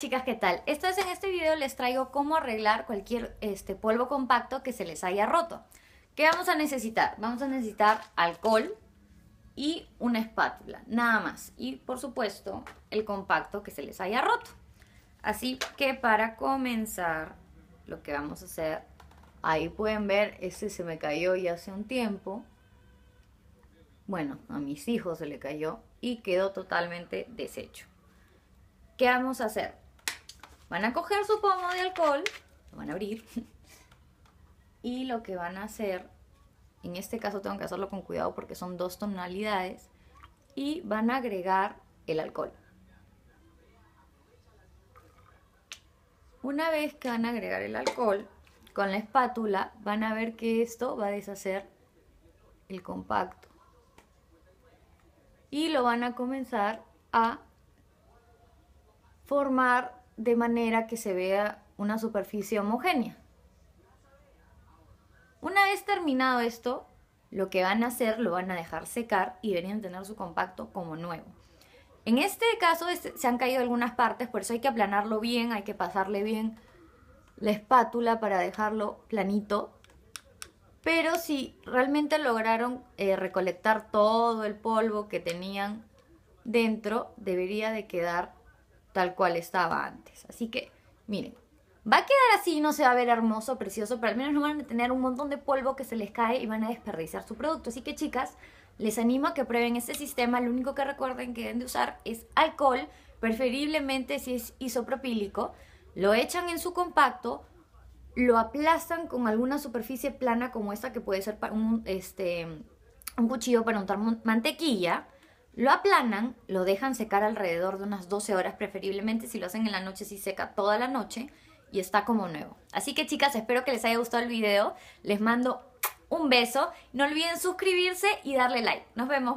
Chicas, ¿qué tal? Esto en este video les traigo cómo arreglar cualquier este, polvo compacto que se les haya roto. ¿Qué vamos a necesitar? Vamos a necesitar alcohol y una espátula, nada más. Y por supuesto, el compacto que se les haya roto. Así que para comenzar, lo que vamos a hacer, ahí pueden ver, este se me cayó ya hace un tiempo. Bueno, a mis hijos se le cayó y quedó totalmente deshecho. ¿Qué vamos a hacer? Van a coger su pomo de alcohol, lo van a abrir, y lo que van a hacer, en este caso tengo que hacerlo con cuidado porque son dos tonalidades, y van a agregar el alcohol. Una vez que van a agregar el alcohol, con la espátula van a ver que esto va a deshacer el compacto. Y lo van a comenzar a formar de manera que se vea una superficie homogénea. Una vez terminado esto, lo que van a hacer lo van a dejar secar y deberían tener su compacto como nuevo. En este caso este, se han caído algunas partes, por eso hay que aplanarlo bien, hay que pasarle bien la espátula para dejarlo planito. Pero si realmente lograron eh, recolectar todo el polvo que tenían dentro, debería de quedar tal cual estaba antes. Así que, miren, va a quedar así, no se va a ver hermoso, precioso, pero al menos no van a tener un montón de polvo que se les cae y van a desperdiciar su producto. Así que, chicas, les animo a que prueben este sistema. Lo único que recuerden que deben de usar es alcohol, preferiblemente si es isopropílico. Lo echan en su compacto, lo aplastan con alguna superficie plana como esta que puede ser un, este, un cuchillo para untar mantequilla lo aplanan, lo dejan secar alrededor de unas 12 horas, preferiblemente si lo hacen en la noche, si seca toda la noche y está como nuevo. Así que chicas, espero que les haya gustado el video. Les mando un beso. No olviden suscribirse y darle like. Nos vemos.